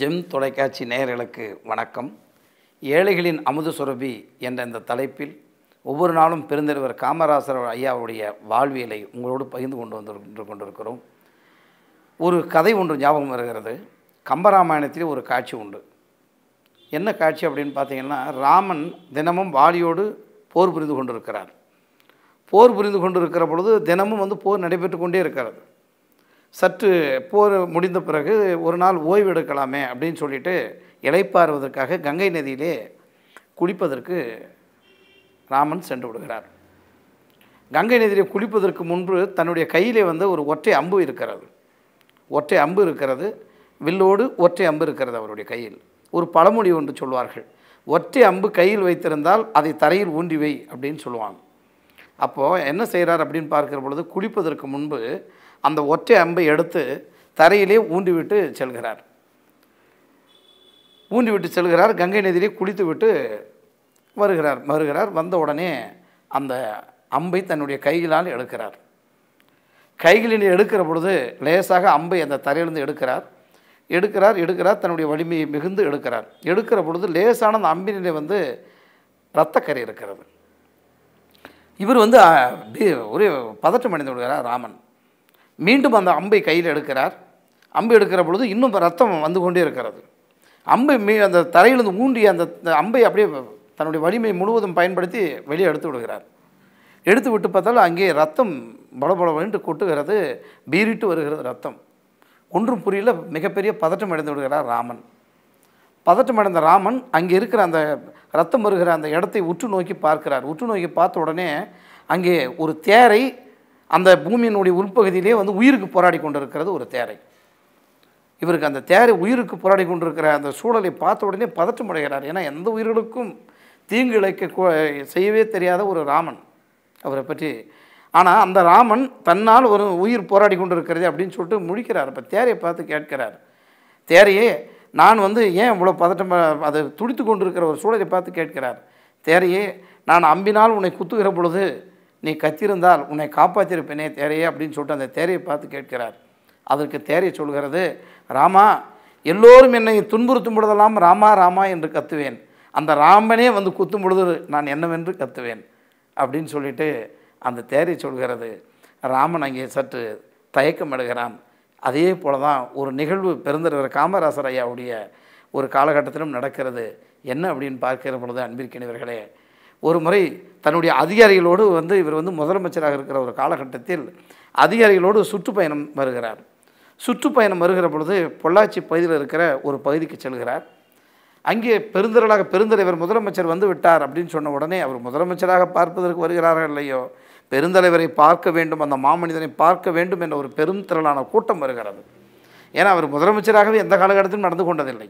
GeM தொலைக்காட்சி நேயர்களுக்கு வணக்கம் ஏழைகளின் அமுது சுரபி என்ற இந்த தலைப்பில் ஒவ்வொரு நாளும் பெருந்தலைவர் காமராசர் ஐயாவுடைய வாழ்வியலை உங்களோடு பகிர்ந்து கொண்டு வந்து கொண்டிருக்கிறோம் ஒரு கதை ஒன்று ஞாபகம் வருகிறது கம்பராமாயணத்திலே ஒரு காட்சி உண்டு என்ன காட்சி அப்படின்னு பார்த்தீங்கன்னா ராமன் தினமும் வாலியோடு போர் புரிந்து கொண்டிருக்கிறார் போர் புரிந்து கொண்டிருக்கிற பொழுது தினமும் வந்து போர் நடைபெற்று கொண்டே இருக்கிறது சற்று போர் முடிந்த பிறகு ஒரு நாள் ஓய்வு எடுக்கலாமே அப்படின்னு சொல்லிட்டு இலைப்பாருவதற்காக கங்கை நதியிலே குளிப்பதற்கு ராமன் சென்று விடுகிறார் கங்கை நதியில் குளிப்பதற்கு முன்பு தன்னுடைய கையிலே வந்து ஒரு ஒற்றை அம்பு இருக்கிறது ஒற்றை அம்பு இருக்கிறது வில்லோடு ஒற்றை அம்பு இருக்கிறது அவருடைய கையில் ஒரு பழமொழி ஒன்று சொல்வார்கள் ஒற்றை அம்பு கையில் வைத்திருந்தால் அதை தரையில் ஊண்டி வை அப்படின்னு சொல்லுவாங்க அப்போது என்ன செய்கிறார் அப்படின்னு பார்க்குற பொழுது குளிப்பதற்கு முன்பு அந்த ஒற்றை அம்பை எடுத்து தரையிலே ஊண்டிவிட்டு செல்கிறார் ஊண்டிவிட்டு செல்கிறார் கங்கை நதியிலே குளித்து விட்டு வருகிறார் வருகிறார் வந்த உடனே அந்த அம்பை தன்னுடைய கைகளால் எடுக்கிறார் கைகளில் எடுக்கிற பொழுது லேசாக அம்பை அந்த தரையிலிருந்து எடுக்கிறார் எடுக்கிறார் எடுக்கிறார் தன்னுடைய வலிமையை மிகுந்து எடுக்கிறார் எடுக்கிற பொழுது லேசான அந்த அம்பினிலே வந்து இரத்தக்கரை இருக்கிறது இவர் வந்து ஒரே பதற்றம் அடைந்து விடுகிறார் ராமன் மீண்டும் அந்த அம்பை கையில் எடுக்கிறார் அம்பு எடுக்கிற பொழுது இன்னும் ரத்தம் வந்து கொண்டே இருக்கிறது அம்பை மீ அந்த தரையிலிருந்து ஊண்டி அந்த அம்பை அப்படியே தன்னுடைய வலிமை முழுவதும் பயன்படுத்தி வெளியே எடுத்து விடுகிறார் எடுத்து விட்டு பார்த்தாலும் அங்கே ரத்தம் பலபலவென்று கொட்டுகிறது பீரிட்டு வருகிறது ரத்தம் ஒன்றும் புரியல மிகப்பெரிய பதற்றம் அடைந்து விடுகிறார் ராமன் பதற்றம் அடைந்த ராமன் அங்கே இருக்கிற அந்த ரத்தம் வருகிற அந்த இடத்தை உற்று நோக்கி பார்க்கிறார் உற்று நோக்கி பார்த்த உடனே அங்கே ஒரு தேரை அந்த பூமியினுடைய உள்பகுதியிலே வந்து உயிருக்கு போராடி கொண்டிருக்கிறது ஒரு தேரை இவருக்கு அந்த தேரை உயிருக்கு போராடி கொண்டிருக்கிற அந்த சூழலை பார்த்த உடனே பதற்றம் அடைகிறார் ஏன்னா எந்த உயிர்களுக்கும் தீங்கு இழைக்க செய்யவே தெரியாத ஒரு ராமன் அவரை பற்றி ஆனால் அந்த ராமன் தன்னால் ஒரு உயிர் போராடி கொண்டு இருக்கிறது அப்படின்னு சொல்லிட்டு முழிக்கிறார் இப்போ தேரையை பார்த்து கேட்கிறார் தேரையே நான் வந்து ஏன் இவ்வளோ பதட்டம் அதை துடித்து கொண்டிருக்கிற ஒரு சூழலை பார்த்து கேட்கிறார் தேரையே நான் அம்பினால் உன்னை குத்துகிற பொழுது நீ கத்திருந்தால் உன்னை காப்பாற்றிருப்பேனே தேரையே அப்படின்னு சொல்லிட்டு அந்த தேரையை பார்த்து கேட்கிறார் அதற்கு தேரை சொல்கிறது ராமா எல்லோரும் என்னை துன்புறுத்தும் பொழுதெல்லாம் ராமா ராமா என்று கத்துவேன் அந்த ராமனே வந்து குத்தும் பொழுது நான் என்னவென்று கத்துவேன் அப்படின்னு சொல்லிட்டு அந்த தேரை சொல்கிறது ராமன் அங்கே சற்று தயக்கம் அடைகிறான் அதே போல தான் ஒரு நிகழ்வு பெருந்தலைவர் காமராசர் ஐயாவுடைய ஒரு காலகட்டத்திலும் நடக்கிறது என்ன அப்படின்னு பார்க்கிற பொழுது அன்பிற்கினவர்களே ஒரு முறை தன்னுடைய அதிகாரிகளோடு வந்து இவர் வந்து முதலமைச்சராக இருக்கிற ஒரு காலகட்டத்தில் அதிகாரிகளோடு சுற்றுப்பயணம் வருகிறார் சுற்றுப்பயணம் வருகிற பொழுது பொள்ளாச்சி பகுதியில் இருக்கிற ஒரு பகுதிக்கு செல்கிறார் அங்கே பெருந்திரளாக பெருந்தலைவர் முதலமைச்சர் வந்து விட்டார் அப்படின்னு சொன்ன உடனே அவர் முதலமைச்சராக பார்ப்பதற்கு வருகிறார்கள் இல்லையோ பெருந்தலைவரை பார்க்க வேண்டும் அந்த மாமனிதனை பார்க்க வேண்டும் என்ற ஒரு பெருந்திரளான கூட்டம் வருகிறது ஏன்னா அவர் முதலமைச்சராகவே எந்த காலகட்டத்திலும் நடந்து கொண்டதில்லை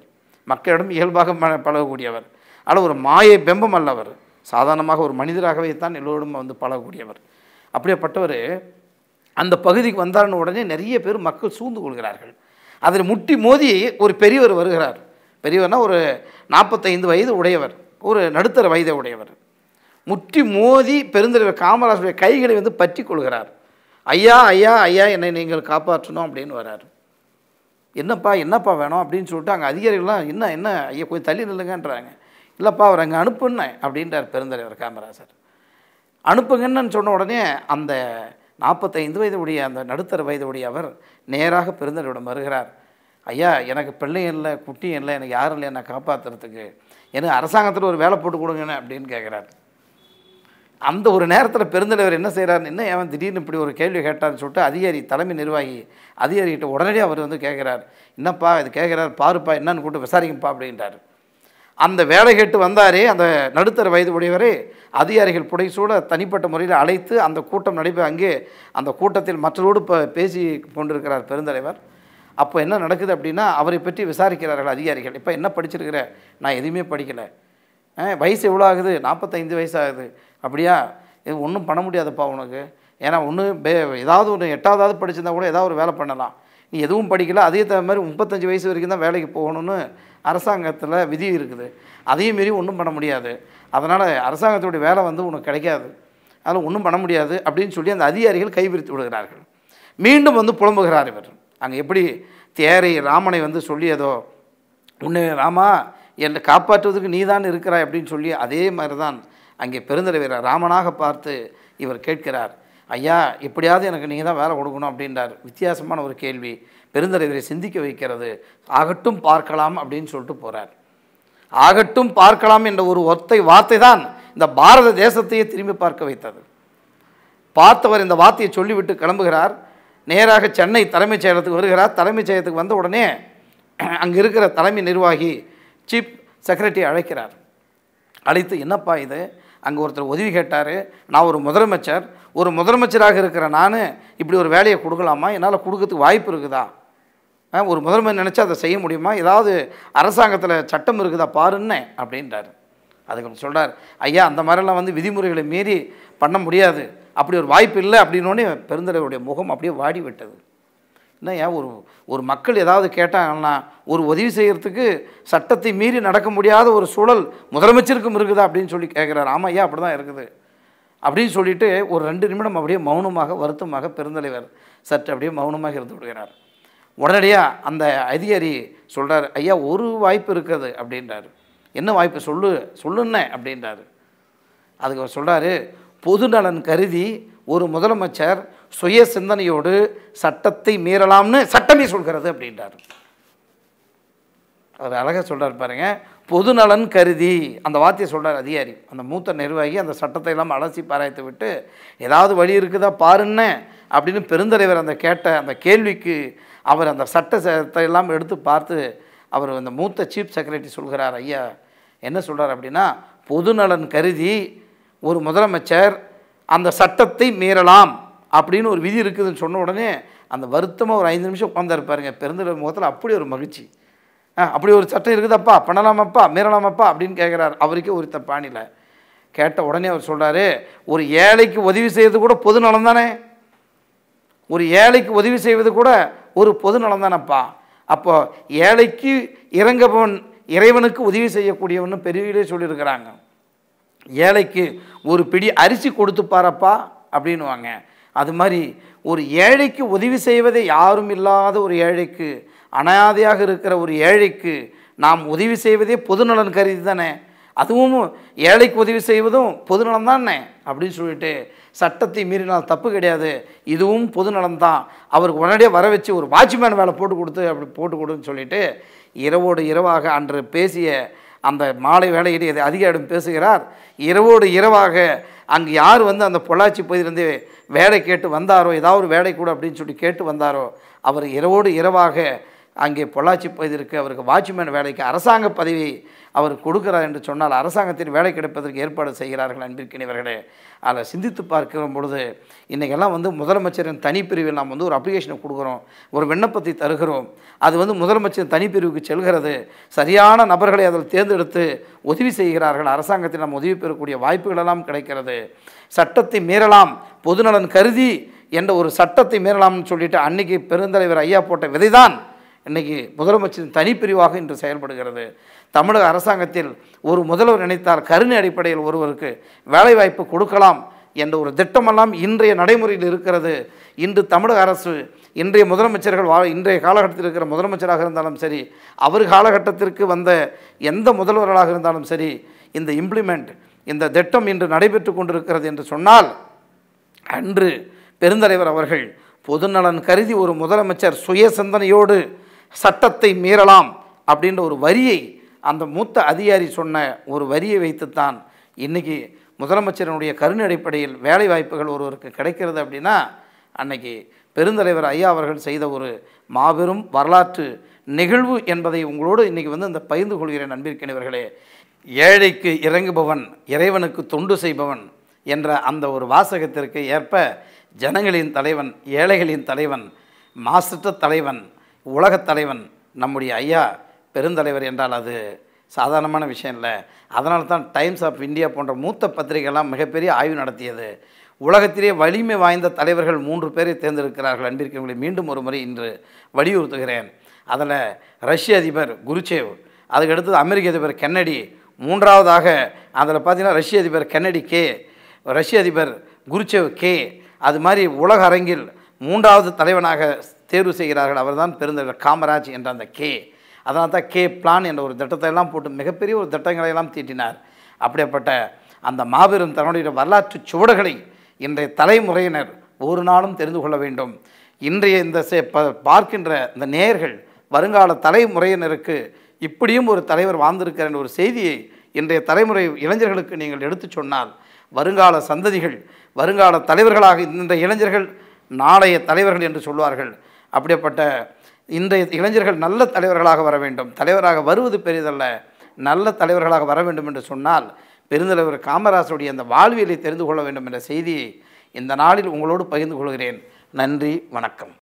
மக்களிடம் இயல்பாக பழகக்கூடியவர் ஆனால் ஒரு மாய பிம்பம் அல்லவர் சாதாரணமாக ஒரு மனிதராகவே தான் எல்லோரும் வந்து பழகக்கூடியவர் அப்படியேப்பட்டவர் அந்த பகுதிக்கு வந்தார்னு உடனே நிறைய பேர் மக்கள் சூழ்ந்து கொள்கிறார்கள் அதில் முட்டி மோதி ஒரு பெரியவர் வருகிறார் பெரியவர்னால் ஒரு நாற்பத்தைந்து வயது உடையவர் ஒரு நடுத்தர வயதை உடையவர் முற்றி மோதி பெருந்தலைவர் காமராஜருடைய கைகளை வந்து பற்றி கொள்கிறார் ஐயா ஐயா ஐயா என்னை நீங்கள் காப்பாற்றணும் அப்படின்னு வர்றார் என்னப்பா என்னப்பா வேணும் அப்படின்னு சொல்லிட்டு அங்கே அதிகாரிகள்லாம் என்ன என்ன ஐயா கொஞ்சம் தள்ளி நில்லுங்கன்றாங்க இல்லைப்பா அவர் அங்கே அனுப்புன்னேன் அப்படின்றார் பெருந்தலைவர் காமராஜர் அனுப்புங்கன்னு சொன்ன உடனே அந்த நாற்பத்தைந்து வயதுடைய அந்த நடுத்தர வயதுடைய அவர் நேராக பெருந்தலைவிடம் வருகிறார் ஐயா எனக்கு பிள்ளையும் இல்லை குட்டியும் இல்லை எனக்கு யாரும் இல்லை என்னை காப்பாற்றுறதுக்கு எனக்கு அரசாங்கத்தில் ஒரு வேலை போட்டு கொடுங்கன்னு அப்படின்னு கேட்குறார் அந்த ஒரு நேரத்தில் பெருந்தலைவர் என்ன செய்கிறாருன்னு என்ன ஏன் திடீர்னு இப்படி ஒரு கேள்வி கேட்டான்னு சொல்லிட்டு அதிகாரி தலைமை நிர்வாகி அதிகாரிகிட்ட உடனடியாக அவர் வந்து கேட்குறார் என்னப்பா இது கேட்குறாரு பாருப்பா என்னன்னு கூப்பிட்டு விசாரிக்கும்ப்பா அப்படின்றாரு அந்த வேலை கேட்டு வந்தாரே அந்த நடுத்தர வயது உடையவரே அதிகாரிகள் புடைசூட தனிப்பட்ட முறையில் அழைத்து அந்த கூட்டம் நடைபெற அங்கே அந்த கூட்டத்தில் மற்றோடு இப்போ பேசி கொண்டிருக்கிறார் பெருந்தலைவர் அப்போ என்ன நடக்குது அப்படின்னா அவரை பற்றி விசாரிக்கிறார்கள் அதிகாரிகள் இப்போ என்ன படிச்சிருக்கிற நான் எதுவுமே படிக்கலை வயசு எவ்வளோ ஆகுது நாற்பத்தைந்து வயசு ஆகுது அப்படியா இது ஒன்றும் பண்ண முடியாதுப்பா உனக்கு ஏன்னா ஒன்று ஏதாவது ஒன்று எட்டாவதாவது படிச்சிருந்தா கூட ஏதாவது ஒரு வேலை பண்ணலாம் நீ எதுவும் படிக்கல அதே தகுந்த மாதிரி முப்பத்தஞ்சு வயசு வரைக்கும் தான் வேலைக்கு போகணும்னு அரசாங்கத்தில் விதி இருக்குது அதையும் மீறி ஒன்றும் பண்ண முடியாது அதனால் அரசாங்கத்துடைய வேலை வந்து உனக்கு கிடைக்காது அதில் ஒன்றும் பண்ண முடியாது அப்படின்னு சொல்லி அந்த அதிகாரிகள் கைவிரித்து விடுகிறார்கள் மீண்டும் வந்து புலம்புகிறார் இவர் அங்கே எப்படி தேரை ராமனை வந்து சொல்லியதோ உன்னை ராமா என்னை காப்பாற்றுவதற்கு நீ தான் இருக்கிறாய் அப்படின்னு சொல்லி அதே மாதிரி தான் அங்கே பெருந்தலைவர் ராமனாக பார்த்து இவர் கேட்கிறார் ஐயா எப்படியாவது எனக்கு நீங்கள் தான் வேலை கொடுக்கணும் அப்படின்றார் வித்தியாசமான ஒரு கேள்வி பெருந்தரை சிந்திக்க வைக்கிறது ஆகட்டும் பார்க்கலாம் அப்படின்னு சொல்லிட்டு போகிறார் ஆகட்டும் பார்க்கலாம் என்ற ஒரு ஒத்தை வார்த்தை தான் இந்த பாரத தேசத்தையே திரும்பி பார்க்க வைத்தது பார்த்தவர் இந்த வார்த்தையை சொல்லிவிட்டு கிளம்புகிறார் நேராக சென்னை தலைமைச் செயலத்துக்கு வருகிறார் தலைமைச் செயலத்துக்கு வந்த உடனே அங்கே இருக்கிற தலைமை நிர்வாகி சீஃப் செக்ரட்டரி அழைக்கிறார் அழைத்து என்னப்பா இது அங்கே ஒருத்தர் உதவி கேட்டார் நான் ஒரு முதலமைச்சர் ஒரு முதலமைச்சராக இருக்கிற நான் இப்படி ஒரு வேலையை கொடுக்கலாமா என்னால் கொடுக்கறதுக்கு வாய்ப்பு இருக்குதா ஒரு முதலமைச்சர் நினச்சா அதை செய்ய முடியுமா ஏதாவது அரசாங்கத்தில் சட்டம் இருக்குதா பாருன்னு அப்படின்றார் அதுக்கு சொல்கிறார் ஐயா அந்த மாதிரிலாம் வந்து விதிமுறைகளை மீறி பண்ண முடியாது அப்படி ஒரு வாய்ப்பு இல்லை அப்படின்னோடனே பெருந்தலைவருடைய முகம் அப்படியே வாடி விட்டது ஏன் ஒரு ஒரு மக்கள் ஏதாவது கேட்டாங்கன்னா ஒரு உதவி செய்கிறதுக்கு சட்டத்தை மீறி நடக்க முடியாத ஒரு சூழல் முதலமைச்சருக்கும் இருக்குதா அப்படின்னு சொல்லி கேட்குறாரு ஆமாம் ஐயா அப்படி தான் இருக்குது அப்படின்னு சொல்லிட்டு ஒரு ரெண்டு நிமிடம் அப்படியே மௌனமாக வருத்தமாக பெருந்தலைவர் சற்று அப்படியே மௌனமாக இருந்து விடுகிறார் உடனடியாக அந்த அதிகாரி சொல்கிறார் ஐயா ஒரு வாய்ப்பு இருக்குது அப்படின்றாரு என்ன வாய்ப்பு சொல்லு சொல்லுன்னே அப்படின்றாரு அதுக்கு அவர் சொல்கிறாரு பொது நலன் கருதி ஒரு முதலமைச்சர் சுய சிந்தனையோடு சட்டத்தை மீறலாம்னு சட்டமே சொல்கிறது அப்படின்றார் அவர் அழகாக சொல்கிறார் பாருங்க பொதுநலன் கருதி அந்த வார்த்தையை சொல்கிறார் அதிகாரி அந்த மூத்த நிர்வாகி அந்த சட்டத்தை எல்லாம் அலசி பாராய்த்து விட்டு ஏதாவது வழி இருக்குதா பாருன்னு அப்படின்னு பெருந்தலைவர் அந்த கேட்ட அந்த கேள்விக்கு அவர் அந்த சட்டத்தை எல்லாம் எடுத்து பார்த்து அவர் அந்த மூத்த சீஃப் செக்ரட்டரி சொல்கிறார் ஐயா என்ன சொல்கிறார் அப்படின்னா பொதுநலன் கருதி ஒரு முதலமைச்சர் அந்த சட்டத்தை மீறலாம் அப்படின்னு ஒரு விதி இருக்குதுன்னு சொன்ன உடனே அந்த வருத்தமாக ஒரு ஐந்து நிமிஷம் உட்காந்துருப்பாருங்க பிறந்த முகத்தில் அப்படி ஒரு மகிழ்ச்சி அப்படி ஒரு சட்டம் இருக்குதாப்பா பண்ணலாமாப்பா மீறலாமாப்பா அப்படின்னு கேட்குறாரு அவருக்கே ஒருத்த பாணியில் கேட்ட உடனே அவர் சொல்கிறாரு ஒரு ஏழைக்கு உதவி செய்கிறது கூட பொது நலம் தானே ஒரு ஏழைக்கு உதவி செய்வது கூட ஒரு பொது நலம் தானப்பா அப்போ ஏழைக்கு இறங்கவன் இறைவனுக்கு உதவி செய்யக்கூடியவன் பெரியவிலே சொல்லியிருக்கிறாங்க ஏழைக்கு ஒரு பிடி அரிசி கொடுத்து பாருப்பா வாங்க அது மாதிரி ஒரு ஏழைக்கு உதவி செய்வதை யாரும் இல்லாத ஒரு ஏழைக்கு அனாதையாக இருக்கிற ஒரு ஏழைக்கு நாம் உதவி செய்வதே பொதுநலன் கருதி தானே அதுவும் ஏழைக்கு உதவி செய்வதும் பொதுநலம் தானே அப்படின்னு சொல்லிட்டு சட்டத்தை மீறினால் தப்பு கிடையாது இதுவும் பொதுநலம் தான் அவருக்கு உடனடியாக வர வச்சு ஒரு வாட்ச்மேன் வேலை போட்டு கொடுத்து அப்படி போட்டு கொடுன்னு சொல்லிட்டு இரவோடு இரவாக அன்று பேசிய அந்த மாலை வேலையிலே அதிகாரம் பேசுகிறார் இரவோடு இரவாக அங்கே யார் வந்து அந்த பொள்ளாச்சி பகுதியிலேருந்து வேலை கேட்டு வந்தாரோ ஏதாவது ஒரு வேலை கூட அப்படின்னு சொல்லி கேட்டு வந்தாரோ அவர் இரவோடு இரவாக அங்கே பொள்ளாச்சி பகுதியிற்கு அவருக்கு வாட்ச்மேன் வேலைக்கு அரசாங்க பதவி அவர் கொடுக்கிறார் என்று சொன்னால் அரசாங்கத்தின் வேலை கிடைப்பதற்கு ஏற்பாடு செய்கிறார்கள் அன்பிற்கினிவர்களே அதை சிந்தித்து பார்க்கிற பொழுது இன்றைக்கெல்லாம் வந்து முதலமைச்சரின் தனிப்பிரிவில் நாம் வந்து ஒரு அப்ளிகேஷனை கொடுக்குறோம் ஒரு விண்ணப்பத்தை தருகிறோம் அது வந்து முதலமைச்சரின் தனிப்பிரிவுக்கு செல்கிறது சரியான நபர்களை அதில் தேர்ந்தெடுத்து உதவி செய்கிறார்கள் அரசாங்கத்தில் நாம் உதவி பெறக்கூடிய வாய்ப்புகளெல்லாம் கிடைக்கிறது சட்டத்தை மீறலாம் பொதுநலன் கருதி என்ற ஒரு சட்டத்தை மீறலாம்னு சொல்லிட்டு அன்னைக்கு பெருந்தலைவர் ஐயா போட்ட விதைதான் இன்றைக்கி முதலமைச்சரின் தனிப்பிரிவாக இன்று செயல்படுகிறது தமிழக அரசாங்கத்தில் ஒரு முதல்வர் நினைத்தால் கருணை அடிப்படையில் ஒருவருக்கு வேலைவாய்ப்பு கொடுக்கலாம் என்ற ஒரு திட்டமெல்லாம் இன்றைய நடைமுறையில் இருக்கிறது இன்று தமிழக அரசு இன்றைய முதலமைச்சர்கள் வா இன்றைய காலகட்டத்தில் இருக்கிற முதலமைச்சராக இருந்தாலும் சரி அவர் காலகட்டத்திற்கு வந்த எந்த முதல்வர்களாக இருந்தாலும் சரி இந்த இம்ப்ளிமெண்ட் இந்த திட்டம் இன்று நடைபெற்று கொண்டிருக்கிறது என்று சொன்னால் அன்று பெருந்தலைவர் அவர்கள் பொதுநலன் கருதி ஒரு முதலமைச்சர் சுய சிந்தனையோடு சட்டத்தை மீறலாம் அப்படின்ற ஒரு வரியை அந்த மூத்த அதிகாரி சொன்ன ஒரு வரியை வைத்துத்தான் இன்றைக்கி முதலமைச்சரனுடைய கருணை அடிப்படையில் வேலை வாய்ப்புகள் ஒருவருக்கு கிடைக்கிறது அப்படின்னா அன்றைக்கி பெருந்தலைவர் ஐயா அவர்கள் செய்த ஒரு மாபெரும் வரலாற்று நிகழ்வு என்பதை உங்களோடு இன்றைக்கி வந்து இந்த பகிர்ந்து கொள்கிறேன் நண்பிற்கினவர்களே ஏழைக்கு இறங்குபவன் இறைவனுக்கு தொண்டு செய்பவன் என்ற அந்த ஒரு வாசகத்திற்கு ஏற்ப ஜனங்களின் தலைவன் ஏழைகளின் தலைவன் மாசற்ற தலைவன் உலகத் தலைவன் நம்முடைய ஐயா பெருந்தலைவர் என்றால் அது சாதாரணமான விஷயம் இல்லை அதனால தான் டைம்ஸ் ஆஃப் இந்தியா போன்ற மூத்த பத்திரிகைலாம் மிகப்பெரிய ஆய்வு நடத்தியது உலகத்திலே வலிமை வாய்ந்த தலைவர்கள் மூன்று பேரை தேர்ந்தெடுக்கிறார்கள் அன்பிற்கவங்களை மீண்டும் ஒரு முறை இன்று வலியுறுத்துகிறேன் அதில் ரஷ்ய அதிபர் குருச்சேவ் அதுக்கடுத்தது அமெரிக்க அதிபர் கென்னடி மூன்றாவதாக அதில் பார்த்திங்கன்னா ரஷ்ய அதிபர் கென்னடி கே ரஷ்ய அதிபர் குருச்சேவ் கே அது மாதிரி உலக அரங்கில் மூன்றாவது தலைவனாக தேர்வு செய்கிறார்கள் அவர்தான் பெருந்தலைவர் காமராஜ் என்ற அந்த கே அதனால் தான் கே பிளான் என்ற ஒரு திட்டத்தை எல்லாம் போட்டு மிகப்பெரிய ஒரு திட்டங்களை எல்லாம் தீட்டினார் அப்படிப்பட்ட அந்த மாபெரும் தன்னுடைய வரலாற்று சுவடுகளை இன்றைய தலைமுறையினர் ஒரு நாளும் தெரிந்து கொள்ள வேண்டும் இன்றைய இந்த சே பார்க்கின்ற இந்த நேயர்கள் வருங்கால தலைமுறையினருக்கு இப்படியும் ஒரு தலைவர் வாழ்ந்திருக்கிற என்ற ஒரு செய்தியை இன்றைய தலைமுறை இளைஞர்களுக்கு நீங்கள் எடுத்து சொன்னால் வருங்கால சந்ததிகள் வருங்கால தலைவர்களாக இந்த இளைஞர்கள் நாளைய தலைவர்கள் என்று சொல்வார்கள் அப்படிப்பட்ட இந்த இளைஞர்கள் நல்ல தலைவர்களாக வர வேண்டும் தலைவராக வருவது பெரிதல்ல நல்ல தலைவர்களாக வர வேண்டும் என்று சொன்னால் பெருந்தலைவர் காமராசருடைய அந்த வாழ்வியலை தெரிந்து கொள்ள வேண்டும் என்ற செய்தியை இந்த நாளில் உங்களோடு பகிர்ந்து கொள்கிறேன் நன்றி வணக்கம்